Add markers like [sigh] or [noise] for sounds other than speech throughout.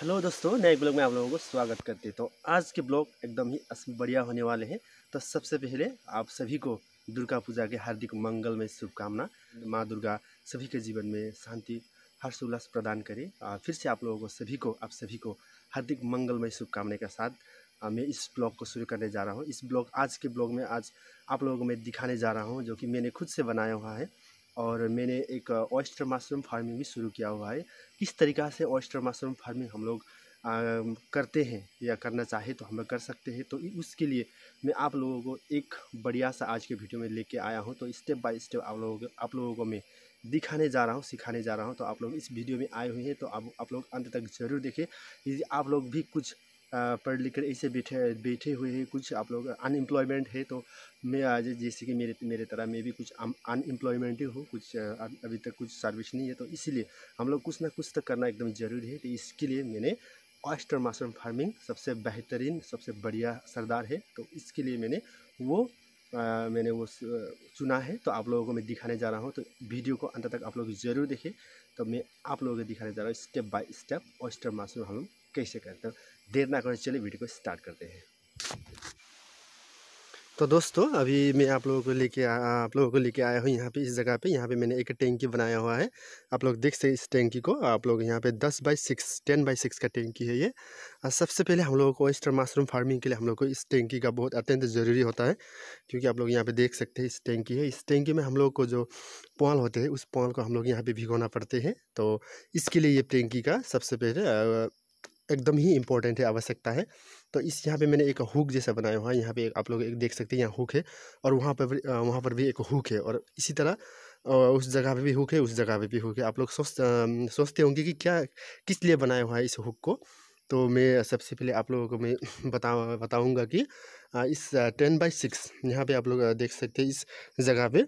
hello दोस्तों नए blog में आप लोगों को स्वागत करते हैं तो आज के ब्लॉग एकदम ही बढ़िया होने वाले हैं तो सबसे पहले आप सभी को दुर्गा पूजा के हार्दिक मंगलमय शुभकामना माँ दुर्गा सभी के जीवन में शांति हर्षोल्लास प्रदान करे फिर से आप लोगों को सभी को आप सभी को हार्दिक मंगलमय शुभकामना के साथ मैं इस ब्लॉग को शुरू करने जा रहा हूँ इस ब्लॉग आज के ब्लॉग में आज आप लोगों को मैं दिखाने जा रहा हूँ जो कि मैंने खुद से बनाया हुआ है और मैंने एक ऑयस्टर मशरूम फार्मिंग भी शुरू किया हुआ है किस तरीक़ा से ऑयस्टर मशरूम फार्मिंग हम लोग करते हैं या करना चाहे तो हम लोग कर सकते हैं तो उसके लिए मैं आप लोगों को एक बढ़िया सा आज के वीडियो में लेके आया हूँ तो स्टेप बाय स्टेप आप लोगों को आप लोगों को मैं दिखाने जा रहा हूँ सिखाने जा रहा हूँ तो आप लोग इस वीडियो में आए हुए हैं तो आप आप लोग अंत तक ज़रूर देखें यदि आप लोग भी कुछ पढ़ लिख कर ऐसे बैठे बैठे हुए हैं कुछ आप लोग अनएम्प्लॉयमेंट है तो मैं आज जैसे कि मेरे मेरे तरह मैं भी कुछ अनएम्प्लॉयमेंट ही हूँ कुछ अभी तक कुछ सर्विस नहीं है तो इसीलिए हम लोग कुछ ना कुछ तो करना एकदम ज़रूरी है तो इसके लिए मैंने ऑयस्टर मशरूम फार्मिंग सबसे बेहतरीन सबसे बढ़िया सरदार है तो इसके लिए मैंने वो आ, मैंने वो चुना है तो आप लोगों को मैं दिखाने जा रहा हूँ तो वीडियो को अंत तक आप लोग ज़रूर देखें तो मैं आप लोगों को दिखाने जा रहा हूँ step by step oyster mushroom हम कैसे करते हैं देर ना करें चलिए वीडियो को स्टार्ट करते हैं तो दोस्तों अभी मैं आप लोगों को लेके आप लोगों को लेके आया हूँ यहाँ पे इस जगह पे यहाँ पे मैंने एक टैंकी बनाया हुआ है आप लोग देख सकते हैं इस टैंकी को आप लोग यहाँ पे दस by six ten by six का टैंकी है ये और सबसे पहले हम लोगों को ऑयस्टर मशरूम फार्मिंग के लिए हम लोग को इस टैंकी का बहुत अत्यंत ज़रूरी होता है क्योंकि आप लोग यहाँ पर देख सकते हैं इस टैंकी है इस टैंकी में हम लोग को जो पॉल होते हैं उस पॉल को हम लोग यहाँ पर भिगोना पड़ते हैं तो इसके लिए ये टैंकी का सबसे पहले एकदम ही इम्पोर्टेंट है आवश्यकता है तो इस यहाँ पे मैंने एक हुक जैसा बनाया हुआ है यहाँ पे आप लोग एक देख सकते हैं यहाँ हुक है और वहाँ पर वहाँ पर भी एक हुक है और इसी तरह उस जगह पे भी हुक है उस जगह पे भी हुक है आप लोग सोच सोचते होंगे कि क्या किस लिए बनाया हुआ है इस हुक को तो मैं सबसे पहले आप लोगों को मैं [laughs] बता बताऊँगा कि इस टेन बाई सिक्स यहाँ पर आप लोग देख सकते हैं इस जगह पर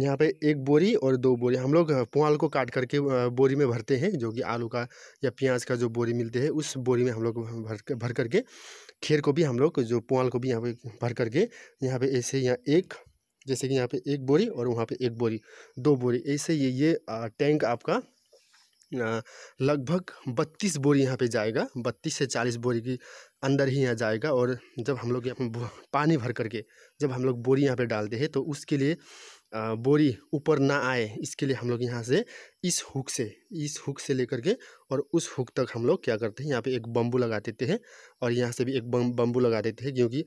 यहाँ पे एक बोरी और दो बोरी हम लोग पुआल को काट करके बोरी में भरते हैं जो कि आलू का या प्याज का जो बोरी मिलते हैं उस बोरी में हम लोग भर कर भर करके खेर को भी हम लोग जो पुआल को भी यहाँ पे भर करके यहाँ पे ऐसे यहाँ एक जैसे कि यहाँ पे एक बोरी और वहाँ पे एक बोरी दो बोरी ऐसे ये ये टैंक आपका लगभग बत्तीस बोरी यहाँ पे जाएगा बत्तीस से चालीस बोरी की अंदर ही यहाँ जाएगा और जब हम लोग यहाँ पानी भर करके जब हम लोग बोरी यहाँ पे डालते हैं तो उसके लिए बोरी ऊपर ना आए इसके लिए हम लोग यहाँ से इस हुक से इस हुक से लेकर के और उस हुक तक हम लोग क्या करते हैं यहाँ पे एक बम्बू लगा देते हैं और यहाँ से भी एक बम्बू लगा देते हैं क्योंकि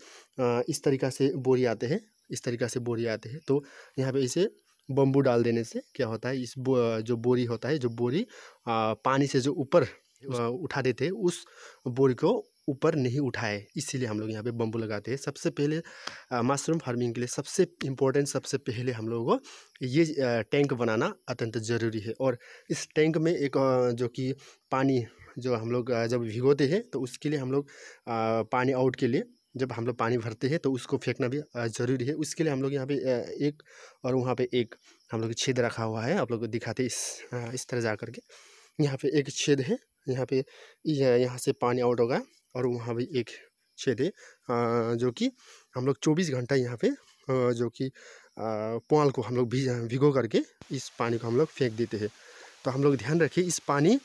इस तरीका से बोरी आते हैं इस तरीका से बोरी आते हैं तो यहाँ पे इसे बम्बू डाल देने से क्या होता है इस बो, जो बोरी होता है जो बोरी आ, पानी से जो ऊपर उठा देते हैं उस बोरी को ऊपर नहीं उठाए इसीलिए हम लोग यहाँ पे बम्बू लगाते हैं सबसे पहले मशरूम फार्मिंग के लिए सबसे इम्पोर्टेंट सबसे पहले हम लोगों को ये टैंक बनाना अत्यंत ज़रूरी है और इस टैंक में एक जो कि पानी जो हम लोग जब भिगोते हैं तो उसके लिए हम लोग पानी आउट के लिए जब हम लोग पानी भरते हैं तो उसको फेंकना भी ज़रूरी है उसके लिए हम लोग यहाँ पे एक और वहाँ पे एक हम लोग छेद रखा हुआ है आप लोग दिखाते इस इस तरह जा करके यहाँ पे एक छेद है यहाँ पे यहाँ से पानी आउट होगा और वहाँ भी एक छेद है जो कि हम लोग चौबीस घंटा यहाँ पे जो कि पुआल को हम लोग भिगो करके इस पानी को हम लोग फेंक देते हैं तो हम लोग ध्यान रखिए इस पानी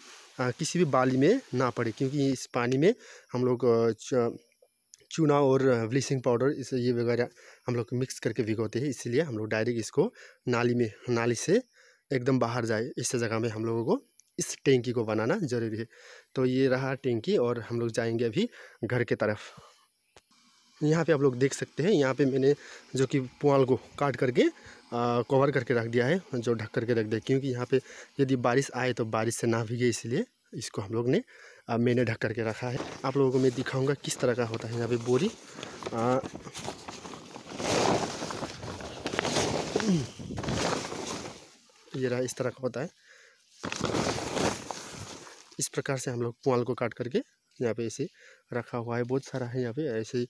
किसी भी बाली में ना पड़े क्योंकि इस पानी में हम लोग चूना और ब्लीचिंग पाउडर इस ये वगैरह हम लोग मिक्स करके भिगोते हैं इसलिए हम लोग डायरेक्ट इसको नाली में नाली से एकदम बाहर जाए इस जगह में हम लोगों को इस टेंकी को बनाना ज़रूरी है तो ये रहा टेंकी और हम लोग जाएंगे अभी घर के तरफ यहाँ पे आप लोग देख सकते हैं यहाँ पे मैंने जो कि पुआल को काट करके कवर करके रख दिया है जो ढक करके रख दिया क्योंकि यहाँ पे यदि बारिश आए तो बारिश से ना भीगे इसलिए इसको हम लोग ने मैंने ढक करके रखा है आप लोगों को मैं दिखाऊंगा किस तरह का होता है यहाँ पे बोरी आ, ये रहा इस तरह का होता है इस प्रकार से हम लोग पुआल को काट करके यहाँ पे ऐसे रखा हुआ है बहुत सारा है यहाँ पे ऐसे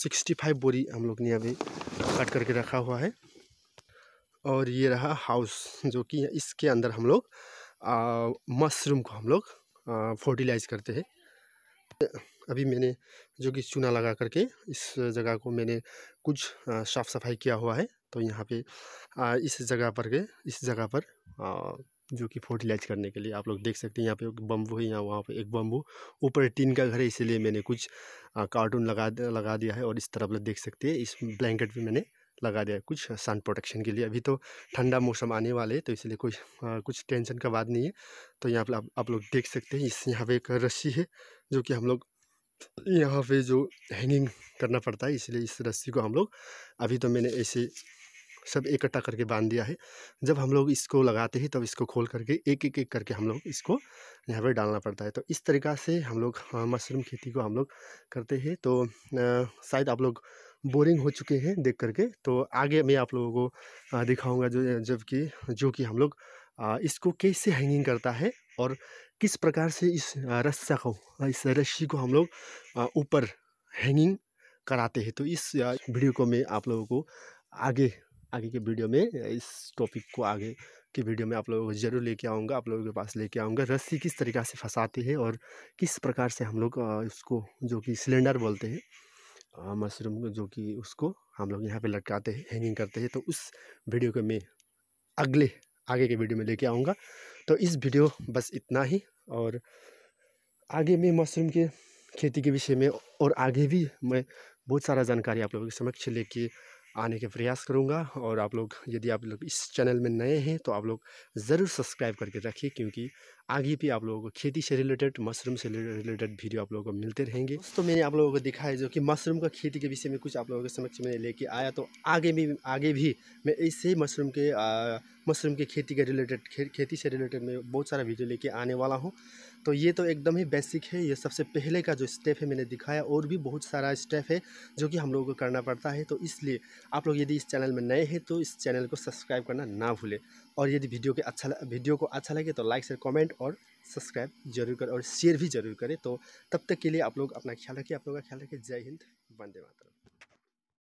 सिक्सटी फाइव बोरी हम लोग ने यहाँ पे काट करके रखा हुआ है और ये रहा हाउस जो कि इसके अंदर हम लोग मशरूम को हम लोग फर्टिलाइज करते हैं अभी मैंने जो कि चूना लगा करके इस जगह को मैंने कुछ साफ़ सफाई किया हुआ है तो यहाँ पे इस जगह पर के इस जगह पर जो कि फर्टिलाइज करने के लिए आप लोग देख सकते हैं यहाँ पे एक बम्बू है यहाँ वहाँ पे एक बम्बू ऊपर टीन का घर है इसीलिए मैंने कुछ कार्टून लगा लगा दिया है और इस तरफ देख सकते हैं इस ब्लैंकेट भी मैंने लगा दिया है कुछ सन प्रोटेक्शन के लिए अभी तो ठंडा मौसम आने वाले है तो इसलिए कोई आ, कुछ टेंशन का बात नहीं है तो यहाँ पर आप, आप लोग देख सकते हैं इस यहाँ पे एक रस्सी है जो कि हम लोग यहाँ पे जो हैंगिंग करना पड़ता है इसलिए इस रस्सी को हम लोग अभी तो मैंने ऐसे सब इकट्ठा करके बांध दिया है जब हम लोग इसको लगाते हैं तब इसको खोल करके एक एक एक करके हम लोग इसको यहाँ पर डालना पड़ता है तो इस तरीक़ा से हम लोग हाँ, मशरूम खेती को हम लोग करते हैं तो शायद आप लोग बोरिंग हो चुके हैं देख करके तो आगे मैं आप लोगों को दिखाऊँगा जो जबकि जो कि हम लोग इसको कैसे हैंगिंग करता है और किस प्रकार से इस रस्सा को इस रस्सी को हम लोग ऊपर हैंगिंग कराते हैं तो इस वीडियो को मैं आप लोगों को आगे आगे के वीडियो में इस टॉपिक को आगे की वीडियो में आप लोगों को जरूर लेके आऊँगा आप लोगों के पास लेके आऊँगा रस्सी किस तरीके से फंसाते हैं और किस प्रकार से हम लोग इसको जो कि सिलेंडर बोलते हैं मशरूम जो कि उसको हम लोग यहाँ पे लटकाते हैं हैंगिंग करते हैं तो उस वीडियो को मैं अगले आगे के वीडियो में लेके आऊँगा तो इस वीडियो बस इतना ही और आगे मैं मशरूम के खेती के विषय में और आगे भी मैं बहुत सारा जानकारी आप लोगों के समक्ष लेके आने के प्रयास करूँगा और आप लोग यदि आप लोग इस चैनल में नए हैं तो आप लोग ज़रूर सब्सक्राइब करके रखिए क्योंकि आगे भी आप लोगों को खेती से रिलेटेड मशरूम से रिलेटेड वीडियो आप लोगों को मिलते रहेंगे तो मैंने आप लोगों को दिखाया जो कि मशरूम का खेती के विषय में कुछ आप लोगों के समक्ष मैंने लेके आया तो आगे भी आगे भी मैं इससे मशरूम के मशरूम की खेती के रिलेटेड खेती से रिलेटेड मैं बहुत सारा वीडियो लेके आने वाला हूँ तो ये तो एकदम ही बेसिक है ये सबसे पहले का जो स्टेप है मैंने दिखाया और भी बहुत सारा स्टेप है जो कि हम लोगों को करना पड़ता है तो इसलिए आप लोग यदि इस चैनल में नए हैं तो इस चैनल को सब्सक्राइब करना ना भूलें और यदि वीडियो के अच्छा वीडियो को अच्छा लगे तो लाइक शेयर कमेंट और सब्सक्राइब जरूर करें और शेयर भी जरूर करें तो तब तक के लिए आप लोग अपना ख्याल रखिए आप लोगों का ख्याल रखिए जय हिंद वंदे माता